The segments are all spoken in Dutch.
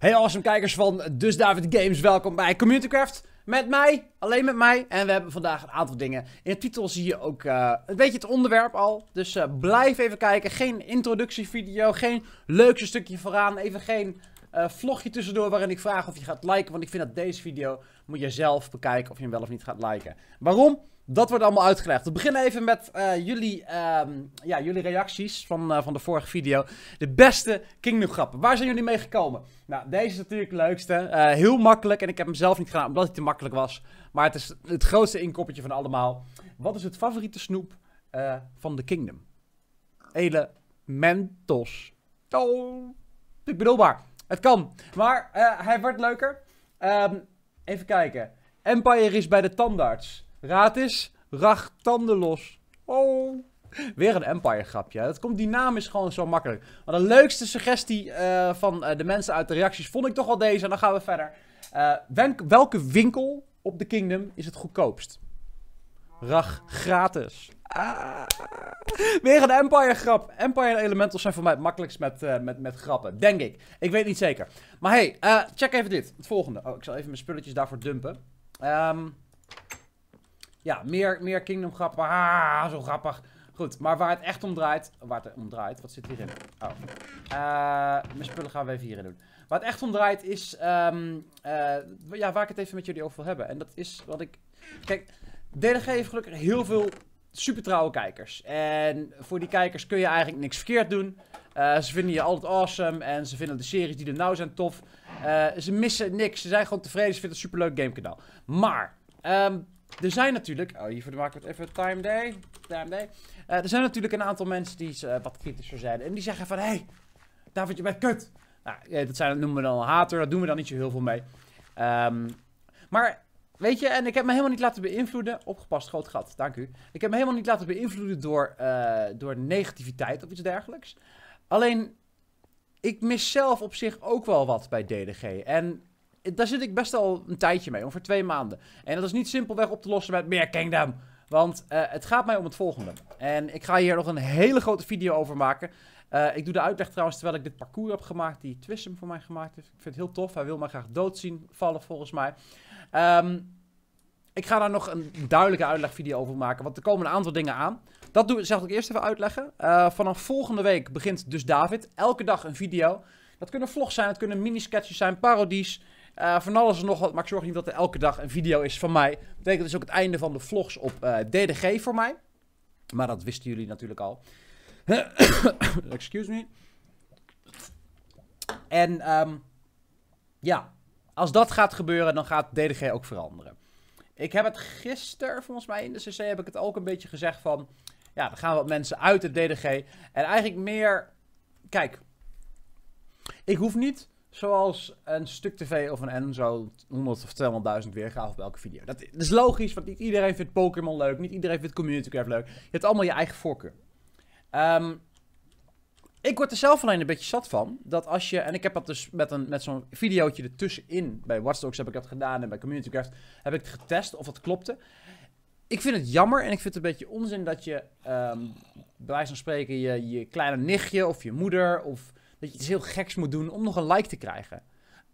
Hey awesome kijkers van Dus David Games, welkom bij CommunityCraft. Met mij, alleen met mij. En we hebben vandaag een aantal dingen. In de titel zie je ook uh, een beetje het onderwerp al. Dus eh, blijf even kijken. Geen introductievideo, geen leukste stukje vooraan. Even geen eh, vlogje tussendoor waarin ik vraag of je gaat liken. Want ik vind dat deze video moet je zelf bekijken of je hem wel of niet gaat liken. Waarom? Dat wordt allemaal uitgelegd. We beginnen even met eh, jullie, ehm, ja, jullie reacties van, eh, van de vorige video. De beste Kingdom grappen. Waar zijn jullie mee gekomen? Nou, deze is natuurlijk het leukste. Eh, heel makkelijk. En ik heb hem zelf niet gedaan omdat hij te makkelijk was. Maar het is het grootste inkoppertje van allemaal. Wat is het favoriete snoep van de Kingdom? Elementos. Oh, ik bedoelbaar. Het kan. Maar hij wordt leuker. Ehm, even kijken. Empire is bij de tandarts. Gratis, eens, Oh. Weer een Empire grapje. Dat komt is gewoon zo makkelijk. Maar de leukste suggestie eh, van eh, de mensen uit de reacties vond ik toch wel deze. En dan gaan we verder. Eh, welke winkel op de Kingdom is het goedkoopst? Rag gratis. Ah. Weer een Empire grap. Empire elementen zijn voor mij het makkelijkst met, met, met grappen. Denk ik. Ik weet niet zeker. Maar hey, check even dit. Het volgende. Oh, ik zal even mijn spulletjes daarvoor dumpen. Um, ja, meer, meer Kingdom grappen. Ah, zo grappig. Goed, maar waar het echt om draait... Waar het om draait? Wat zit hierin? Oh. Eh, mijn spullen gaan we even hierin doen. Waar het echt om draait is... Ehm, eh, ja, waar ik het even met jullie over wil hebben. En dat is wat ik... Kijk, DLG heeft gelukkig heel veel super trouwe kijkers. En voor die kijkers kun je eigenlijk niks verkeerd doen. Eh, ze vinden je altijd awesome en ze vinden de series die er nou zijn tof. ze missen niks, ze zijn gewoon tevreden, ze vinden het een superleuk gamekanaal. Maar, ehm, er zijn natuurlijk... Oh, hiervoor maak ik het even time day. Time day. Eh, er zijn natuurlijk een aantal mensen die uh, wat kritischer zijn. En die zeggen van, hé, daar David, je bent kut. Nou, dat, zijn, dat noemen we dan een hater. Daar doen we dan niet zo heel veel mee. Ehm, maar, weet je, en ik heb me helemaal niet laten beïnvloeden. Opgepast, groot gat, dank u. Ik heb me helemaal niet laten beïnvloeden door, eh, door negativiteit of iets dergelijks. Alleen, ik mis zelf op zich ook wel wat bij DDG. En daar zit ik best al een tijdje mee, ongeveer twee maanden. En dat is niet simpelweg op te lossen met meer Kingdom. Want eh, het gaat mij om het volgende. En ik ga hier nog een hele grote video over maken. Eh, ik doe de uitleg trouwens terwijl ik dit parcours heb gemaakt, die Twism voor mij gemaakt heeft. Ik vind het heel tof. Hij wil mij graag dood zien vallen, volgens mij. Ehm, ik ga daar nog een duidelijke uitlegvideo over maken, want er komen een aantal dingen aan. Dat doe, ik zal ik eerst even uitleggen. Eh, vanaf volgende week begint dus David elke dag een video. Dat kunnen vlogs zijn, dat kunnen mini-sketches zijn, parodies. Eh, van alles en nog wat, maar ik zorg niet dat er elke dag een video is van mij. Dat betekent dus ook het einde van de vlogs op eh, DDG voor mij. Maar dat wisten jullie natuurlijk al. Excuse me. En ehm, ja, als dat gaat gebeuren, dan gaat DDG ook veranderen. Ik heb het gisteren, volgens mij in de CC, heb ik het ook een beetje gezegd van... Ja, dan gaan wat mensen uit het DDG. En eigenlijk meer... Kijk, ik hoef niet Zoals een stuk tv of een N zo 100 of 200.000 weergave op elke video. Dat is logisch, want niet iedereen vindt Pokémon leuk. Niet iedereen vindt Community leuk. Je hebt allemaal je eigen voorkeur. Ehm, ik word er zelf alleen een beetje zat van. Dat als je, en ik heb dat dus met, een, met zo'n videootje ertussenin. Bij Watch Dogs heb ik dat gedaan en bij Community Craft heb ik het getest of dat klopte. Ik vind het jammer en ik vind het een beetje onzin dat je, um, bij wijze van spreken, je, je kleine nichtje of je moeder of dat je iets heel geks moet doen om nog een like te krijgen.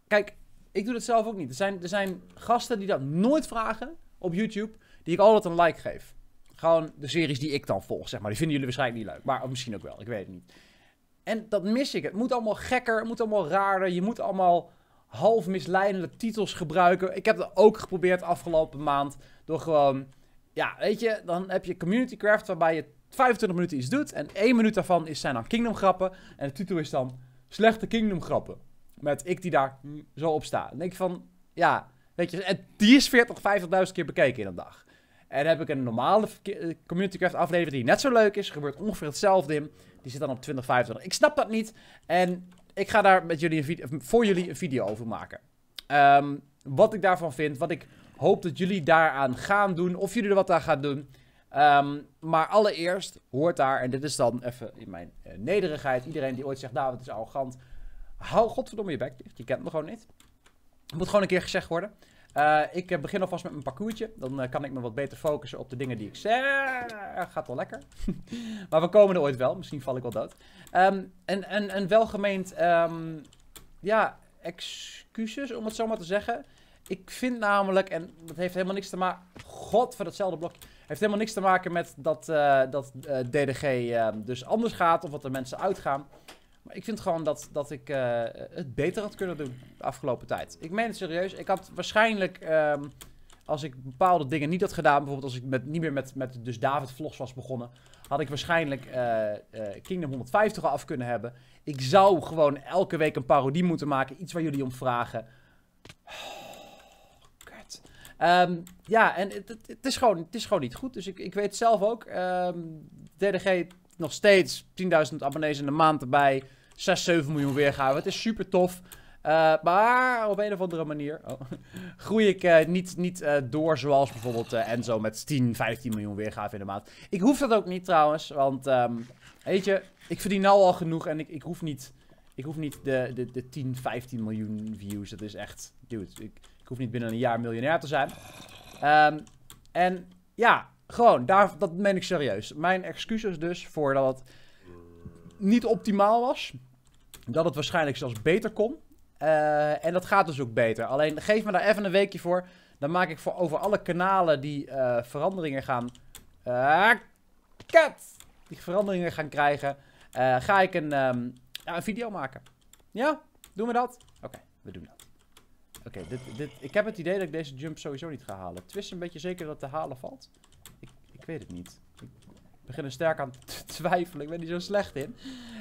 Kijk, ik doe dat zelf ook niet. Er zijn, er zijn gasten die dat nooit vragen op YouTube, die ik altijd een like geef. Gewoon de series die ik dan volg, zeg maar. Die vinden jullie waarschijnlijk niet leuk, maar misschien ook wel, ik weet het niet. En dat mis ik. Het moet allemaal gekker, het moet allemaal raarder, je moet allemaal half misleidende titels gebruiken. Ik heb dat ook geprobeerd afgelopen maand door gewoon... Ja, weet je, dan heb je Community Craft waarbij je 25 minuten iets doet. En 1 minuut daarvan is, zijn dan Kingdom grappen. En de titel is dan slechte Kingdom grappen. Met ik die daar zo op sta. En denk ik van, ja, weet je, en die is 40, 50.000 keer bekeken in een dag. En heb ik een normale eh, Community Craft aflevering die net zo leuk is. Gebeurt ongeveer hetzelfde in. Die zit dan op 20, 25. Ik snap dat niet. En ik ga daar met jullie een voor jullie een video over maken. Ehm, wat ik daarvan vind. Wat ik hoop dat jullie daaraan gaan doen. Of jullie er wat aan gaan doen. Ehm, maar allereerst hoort daar, en dit is dan even in mijn eh, nederigheid, iedereen die ooit zegt, nou, het is arrogant. Hou godverdomme je bek je kent me gewoon niet. Het moet gewoon een keer gezegd worden. Eh, ik eh, begin alvast met mijn parcoursje. Dan kan ik me wat beter focussen op de dingen die ik zeg. Gaat wel lekker. maar we komen er ooit wel. Misschien val ik wel dood. Um, en, en, een welgemeend ehm, ja, excuses, om het zo maar te zeggen. Ik vind namelijk, en dat heeft helemaal niks te maken. God, voor datzelfde blokje. Heeft helemaal niks te maken met dat, eh, dat eh, DDG ehm, dus anders gaat of wat de mensen uitgaan. Maar ik vind gewoon dat, dat ik eh, het beter had kunnen doen de afgelopen tijd. Ik meen het serieus. Ik had waarschijnlijk, ehm, als ik bepaalde dingen niet had gedaan, bijvoorbeeld als ik met, niet meer met, met dus David Vlogs was begonnen, had ik waarschijnlijk Kingdom 150 af kunnen hebben. Ik zou gewoon elke week een parodie moeten maken. Iets waar jullie om vragen. Ehm, ja, en het, het, is gewoon, het is gewoon niet goed. Dus ik, ik weet zelf ook. Um, ehm, DDG nog steeds 10.000 abonnees in de maand erbij. 6, 7 miljoen weergaven. Het is super tof. Eh, maar op een of andere manier oh, groei ik eh, niet, niet eh, door zoals bijvoorbeeld Enzo met 10, 15 miljoen weergaven in de maand. Ik hoef dat ook niet trouwens, want ehm, weet je, ik verdien nou al genoeg en ik, ik hoef niet, ik hoef niet de, de, de 10, 15 miljoen views. Dat is echt, dude, ik, ik hoef niet binnen een jaar miljonair te zijn. Ehm, en ja, gewoon, dat meen ik serieus. Mijn excuses dus voor dat het niet optimaal was. Dat het waarschijnlijk zelfs beter kon. Eh, en dat gaat dus ook beter. Alleen geef me daar even een weekje voor. Dan maak ik voor over alle kanalen die eh, veranderingen gaan. Eh, die veranderingen gaan krijgen. ga ik ehm, een, video maken. Ja? Doen we dat? Oké, we doen dat. Oké, dit, dit, ik heb het idee dat ik deze jump sowieso niet ga halen. Twist een beetje zeker dat het te halen valt. Ik, ik weet het niet. Ik begin er sterk aan te twijfelen. Ik ben niet zo slecht in.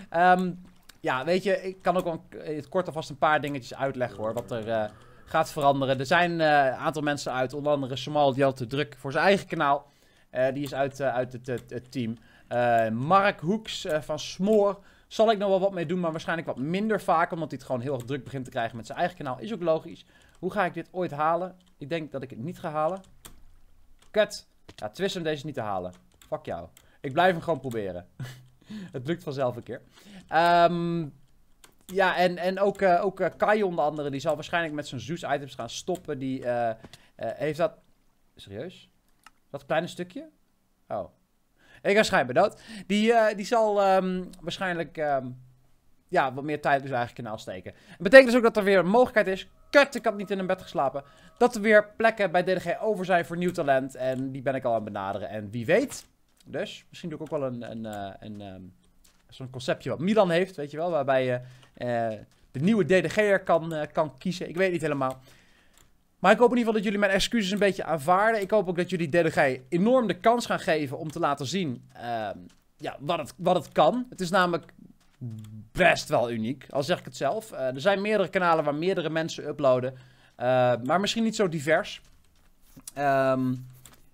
Ehm, ja, weet je, ik kan ook wel het kort alvast een paar dingetjes uitleggen hoor. Wat er eh, gaat veranderen. Er zijn eh, een aantal mensen uit, onder andere Somal, die had te druk voor zijn eigen kanaal. Eh, die is uit, uit het, het, het team. Mark Hoeks van Smoor zal ik nog wel wat mee doen, maar waarschijnlijk wat minder vaak. Omdat hij het gewoon heel erg druk begint te krijgen met zijn eigen kanaal. Is ook logisch. Hoe ga ik dit ooit halen? Ik denk dat ik het niet ga halen. Kut. Ja, twist hem deze niet te halen. Fuck jou. Ik blijf hem gewoon proberen. het lukt vanzelf een keer. Ehm, ja, en, en ook, eh, ook eh, Kai onder andere. Die zal waarschijnlijk met zijn Zeus-items gaan stoppen. Die eh, heeft dat... Serieus? Dat kleine stukje? Oh. Ik ga schrijven dat. Die, eh, die zal ehm, waarschijnlijk ehm, ja, wat meer tijd dus eigen kanaal steken. Dat betekent dus ook dat er weer een mogelijkheid is. Kut, ik had niet in een bed geslapen. Dat er weer plekken bij DDG over zijn voor nieuw talent. En die ben ik al aan het benaderen. En wie weet. Dus misschien doe ik ook wel een, een, eh, een, ehm, zo'n conceptje wat Milan heeft, weet je wel. Waarbij je eh, de nieuwe DDG'er kan, kan kiezen. Ik weet niet helemaal. Maar ik hoop in ieder geval dat jullie mijn excuses een beetje aanvaarden. Ik hoop ook dat jullie DDG enorm de kans gaan geven om te laten zien ehm, ja, wat, het, wat het kan. Het is namelijk best wel uniek, al zeg ik het zelf. Eh, er zijn meerdere kanalen waar meerdere mensen uploaden, eh, maar misschien niet zo divers. Um,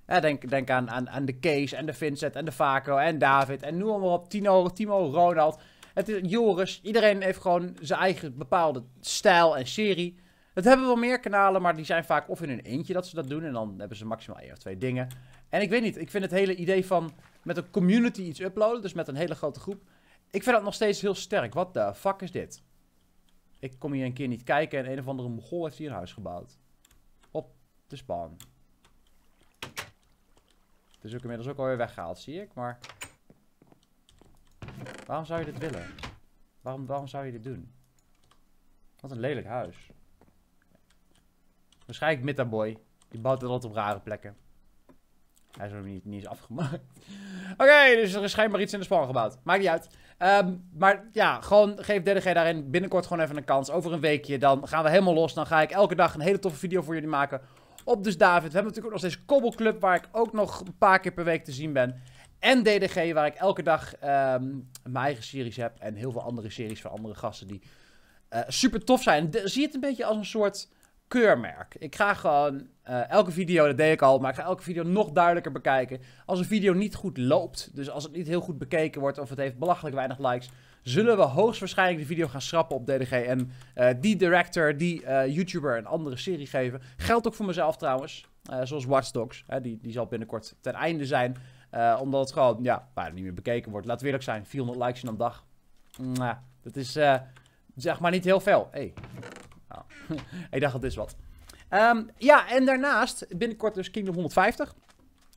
denk, denk aan, aan, de Kees en de Vincent en de Vaco en David en noem maar op. Tino, Timo, Ronald. Het is Joris. Iedereen heeft gewoon zijn eigen bepaalde stijl en serie. Het hebben wel meer kanalen, maar die zijn vaak of in hun eentje dat ze dat doen. En dan hebben ze maximaal één of twee dingen. En ik weet niet, ik vind het hele idee van met een community iets uploaden, dus met een hele grote groep. Ik vind dat nog steeds heel sterk. Wat de fuck is dit? Ik kom hier een keer niet kijken en een of andere mogol heeft hier een huis gebouwd. Op de spawn. Het is ook inmiddels ook alweer weggehaald, zie ik. Maar waarom zou je dit willen? Waarom, waarom zou je dit doen? Wat een lelijk huis. Waarschijnlijk Metaboy. Die bouwt het altijd op rare plekken. Hij is nog niet, niet eens afgemaakt. Oké, dus er is schijnbaar iets in de span gebouwd. Maakt niet uit. Ehm, maar ja, gewoon geef DDG daarin binnenkort gewoon even een kans. Over een weekje, dan gaan we helemaal los. Dan ga ik elke dag een hele toffe video voor jullie maken. Op dus David. We hebben natuurlijk ook nog steeds Kobbelclub, waar ik ook nog een paar keer per week te zien ben. En DDG, waar ik elke dag ehm, mijn eigen series heb. En heel veel andere series van andere gasten die eh, super tof zijn. De, zie het een beetje als een soort keurmerk. Ik ga gewoon eh, elke video, dat deed ik al, maar ik ga elke video nog duidelijker bekijken. Als een video niet goed loopt, dus als het niet heel goed bekeken wordt of het heeft belachelijk weinig likes, zullen we hoogstwaarschijnlijk de video gaan schrappen op DDG en eh, die director, die eh, YouTuber een andere serie geven. Geldt ook voor mezelf trouwens, zoals Watch Dogs, hè, die, die zal binnenkort ten einde zijn. omdat het gewoon, ja, bijna niet meer bekeken wordt. Laat we eerlijk zijn, 400 likes in een dag. Nou, dat is, zeg maar, niet heel veel. Hey. Oh. ik dacht, dat is wat. Ehm, ja, en daarnaast binnenkort dus Kingdom 150.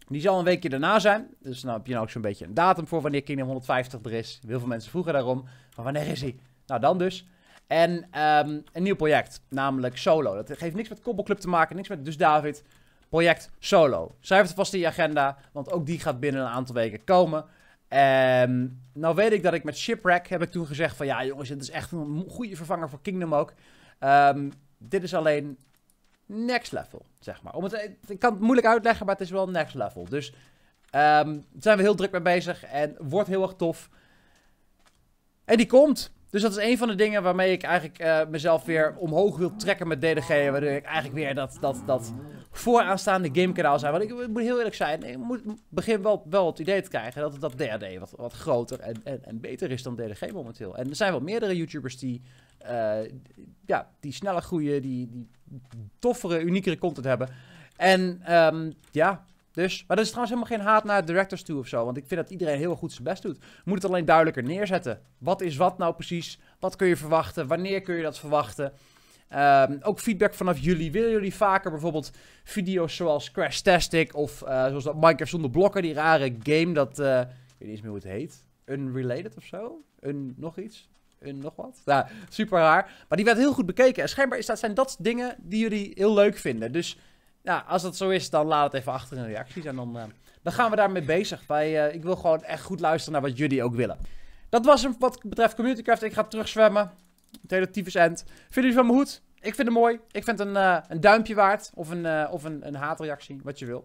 Die zal een weekje daarna zijn. Dus nou heb je nou ook zo'n beetje een datum voor wanneer Kingdom 150 er is. Heel veel mensen vroegen daarom. Maar wanneer is hij? Nou, dan dus. En ehm, een nieuw project, namelijk Solo. Dat heeft niks met club te maken, niks met Dus David. Project Solo. Schrijf het vast in je agenda, want ook die gaat binnen een aantal weken komen. Um, nou weet ik dat ik met Shipwreck heb ik toen gezegd van... Ja jongens, dit is echt een goede vervanger voor Kingdom ook. Ehm, dit is alleen next level, zeg maar. Om het, ik kan het moeilijk uitleggen, maar het is wel next level. Dus daar ehm, zijn we heel druk mee bezig en wordt heel erg tof. En die komt. Dus dat is een van de dingen waarmee ik eigenlijk eh, mezelf weer omhoog wil trekken met DDG. Waardoor ik eigenlijk weer dat, dat, dat vooraanstaande gamekanaal zijn. Want ik, ik, moet heel eerlijk zijn, ik moet begin wel, wel het idee te krijgen dat het dat derde wat, wat groter en, en, en beter is dan DDG momenteel. En er zijn wel meerdere YouTubers die, eh, ja, die sneller groeien, die, die toffere, uniekere content hebben. En ehm, ja, dus, maar dat is trouwens helemaal geen haat naar directors toe of zo. Want ik vind dat iedereen heel goed zijn best doet. Moet het alleen duidelijker neerzetten. Wat is wat nou precies? Wat kun je verwachten? Wanneer kun je dat verwachten? Ehm, ook feedback vanaf jullie. Willen jullie vaker bijvoorbeeld video's zoals Crash Tastic of eh, zoals dat Minecraft zonder blokken, die rare game dat, eh, ik weet niet eens meer hoe het heet, Unrelated of zo? Een nog iets? Een nog wat? Ja, super raar. Maar die werd heel goed bekeken. En schijnbaar is dat, zijn dat dingen die jullie heel leuk vinden. Dus als dat zo is, dan laat het even achter in de reacties en dan, eh, dan gaan we daarmee bezig. ik wil gewoon echt goed luisteren naar wat jullie ook willen. Dat was hem wat betreft CommunityCraft. Ik ga terugzwemmen. Het hele tyfus end. Vinden jullie van mijn hoed? Ik vind hem mooi. Ik vind een, eh, een duimpje waard. Of een, eh, of een, een haatreactie. Wat je wil.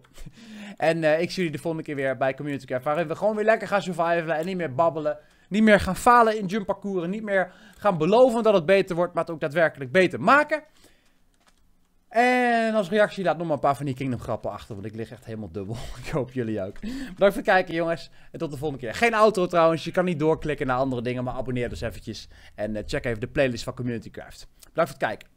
en eh, ik zie jullie de volgende keer weer bij Community Care. Waarin we gewoon weer lekker gaan survivalen. En niet meer babbelen. Niet meer gaan falen in jump parcours. Niet meer gaan beloven dat het beter wordt. Maar het ook daadwerkelijk beter maken. En als reactie laat nog maar een paar van die Kingdom grappen achter. Want ik lig echt helemaal dubbel. Ik hoop jullie ook. Bedankt voor het kijken jongens. En tot de volgende keer. Geen outro trouwens. Je kan niet doorklikken naar andere dingen. Maar abonneer dus eventjes. En eh, check even de playlist van Community Craft. Bedankt voor het kijken.